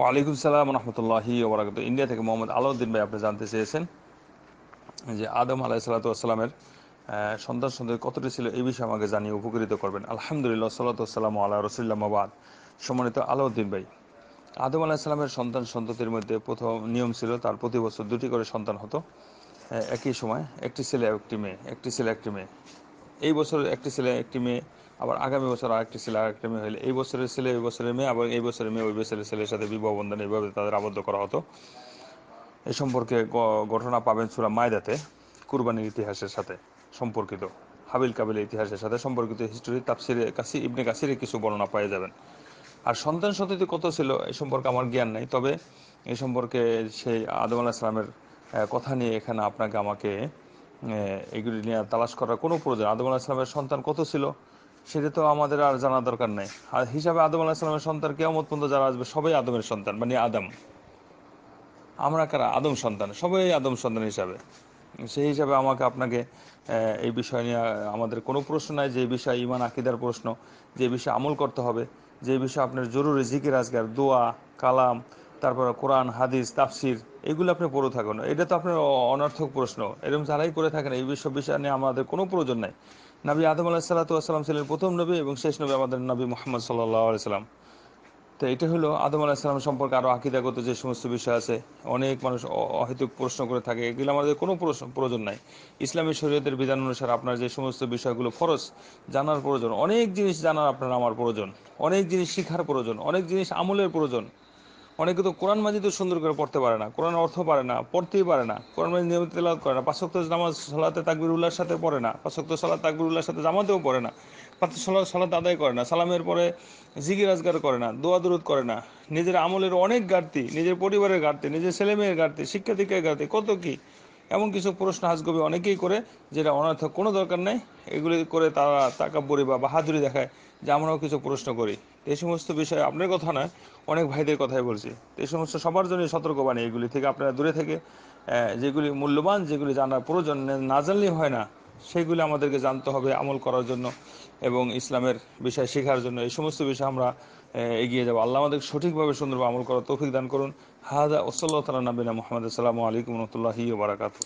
ওয়ালাইকুম সালাম রহমতুল্লাহ ওবরাকাত ইন্ডিয়া থেকে মোহাম্মদ আলাউদ্দিন ভাই আপনি জানতে চেয়েছেন যে আদম আলাহ সালাতামের সন্তান সন্তান কতটি ছিল এই বিষয়ে আমাকে জানিয়ে উপকৃত করবেন আলহামদুলিল্লাহ সাল্লাতাম আল্লাহ রসুল্লাহাবাদ সম্মানিত আলাউদ্দিন ভাই আদম আলাহ সালামের সন্তান সন্ততির মধ্যে প্রথম নিয়ম ছিল তার প্রতি বছর দুটি করে সন্তান হতো একই সময় একটি ছেলে একটি মেয়ে একটি ছেলে একটি মেয়ে এই বছরের একটি ছেলে একটি মেয়ে আবার আগামী বছর আর একটি ছেলে আর একটি মেয়ে হইলে এই বছরের ছেলে ওই বছরের মেয়ে আবার এই বছরের মেয়ে ওই বছরের ছেলের সাথে বিবাহ বন্ধন এইভাবে তাদের আবদ্ধ করা হতো এ সম্পর্কে ঘটনা পাবেন সুরা মায়দাতে কুরবানির ইতিহাসের সাথে সম্পর্কিত হাবিল কাবিলের ইতিহাসের সাথে সম্পর্কিত হিস্টোরি তাপসিরে কাছে ইবনে কাসিরে কিছু বর্ণনা পাওয়া যাবেন আর সন্তান সন্ততি কত ছিল এ সম্পর্কে আমার জ্ঞান নাই তবে এ সম্পর্কে সেই আদম আলাহ ইসলামের কথা নিয়ে এখানে আপনাকে আমাকে এগুলি নিয়ে তালাশ করার কোনো প্রয়োজন আদম আলাহ ইসলামের সন্তান কত ছিল সেটা তো আমাদের আর জানা দরকার নাই আর হিসাবে আদম আলাহ ইসলামের সন্তান কেমন পর্যন্ত যারা আসবে সবাই আদমের সন্তান মানে আদম আমরা কারা আদম সন্তান সবাই আদম সন্তান হিসাবে সেই হিসাবে আমাকে আপনাকে এই বিষয় নিয়ে আমাদের কোনো প্রশ্ন নাই যে বিষয়ে ইমান আকিদার প্রশ্ন যে বিষয়ে আমল করতে হবে যে বিষয়ে আপনার জরুরি জিকির আজগার দোয়া কালাম তারপরে কোরআন হাদিস তাফসির এগুলো আপনি পড়ে থাকেন এটা তো আপনার অনর্থক প্রশ্ন এরকম যারাই করে থাকেন এই বিষয় বিষয় নিয়ে আমাদের কোনো প্রয়োজন নাই নবী আদম আলাহ সাল্লাতাম ছিলেন প্রথম নবী এবং শেষ নবী আমাদের নবী মোহাম্মদ সাল্লাহ আলাইসালাম তো এটা হলো আদম আলাহ সাল্লাম সম্পর্কে আরও আকিদাগত যে সমস্ত বিষয় আছে অনেক মানুষ অহেতুক প্রশ্ন করে থাকে এগুলো আমাদের কোনো প্রয়োজন নাই ইসলামী শরীয়তের বিধান অনুসারে আপনার যে সমস্ত বিষয়গুলো ফরজ জানার প্রয়োজন অনেক জিনিস জানার আপনার আমার প্রয়োজন অনেক জিনিস শিখার প্রয়োজন অনেক জিনিস আমলের প্রয়োজন অনেকে তো কোরআন মাজিদ সুন্দর করে পড়তে পারে না কোরআন অর্থ পারে না পড়তেই পারে না কোরআন মাজিদ নিয়মিত তেলাওয়াত করে না পাঁচক্ত নামাজ সালাতে তাকবির উল্লাহর সাথে পড়ে না পাঁচক্ত সালাত তাকবির উল্লাহর সাথে জামাতেও পড়ে না পাঁচ সালাত সালাত আদায় করে না সালামের পরে জিগির রাজগার করে না দোয়া দূরত করে না নিজের আমলের অনেক ঘাটতি নিজের পরিবারের ঘাটতি নিজের ছেলেমেয়ের ঘাটতি শিক্ষা দীক্ষার ঘাটতি কত কী এমন কিছু প্রশ্ন হাজগবি অনেকেই করে যেটা অনার্থ কোনো দরকার নেই এগুলি করে তারা বলি বা বাহাদুরি দেখায় যে আমরাও কিছু প্রশ্ন করি এই সমস্ত বিষয়ে আপনার কথা নয় অনেক ভাইদের কথাই বলছি এই সমস্ত সবার জন্য সতর্কবাণী এগুলি থেকে আপনারা দূরে থেকে যেগুলি মূল্যবান যেগুলি জানার প্রয়োজন না জানলেই হয় না সেগুলো আমাদেরকে জানতে হবে আমল করার জন্য এবং ইসলামের বিষয় শেখার জন্য এই সমস্ত বিষয় আমরা এগিয়ে যাবো আল্লাহ আমাদের সঠিকভাবে সুন্দরভাবে আমল করার তৌফিক দান করুন হাজা ওসল্লাহ তালা নবীনা মোহাম্মদ আসসালামু আলাইকুম রহমতুল্লাহি বারাকাতু